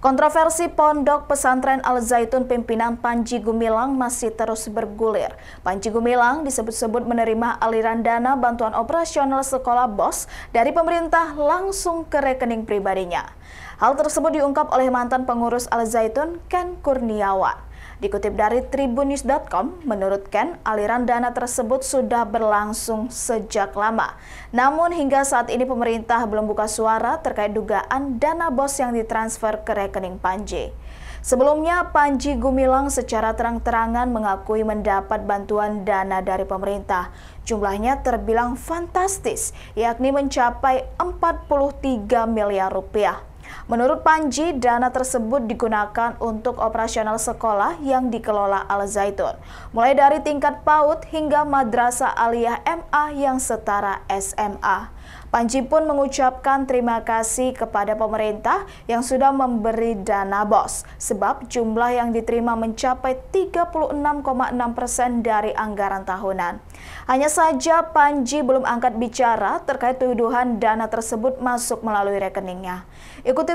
Kontroversi pondok pesantren Al Zaitun pimpinan Panji Gumilang masih terus bergulir. Panji Gumilang disebut-sebut menerima aliran dana bantuan operasional sekolah BOS dari pemerintah langsung ke rekening pribadinya. Hal tersebut diungkap oleh mantan pengurus Al Zaitun Ken Kurniawan. Dikutip dari tribunnews.com, menurut Ken, aliran dana tersebut sudah berlangsung sejak lama. Namun hingga saat ini pemerintah belum buka suara terkait dugaan dana bos yang ditransfer ke rekening Panji. Sebelumnya, Panji Gumilang secara terang-terangan mengakui mendapat bantuan dana dari pemerintah. Jumlahnya terbilang fantastis, yakni mencapai 43 miliar rupiah. Menurut Panji, dana tersebut digunakan untuk operasional sekolah yang dikelola Al Zaitun, mulai dari tingkat PAUD hingga Madrasah Aliyah MA yang setara SMA. Panji pun mengucapkan terima kasih kepada pemerintah yang sudah memberi dana BOS, sebab jumlah yang diterima mencapai 36,6 persen dari anggaran tahunan. Hanya saja Panji belum angkat bicara terkait tuduhan dana tersebut masuk melalui rekeningnya. Ikuti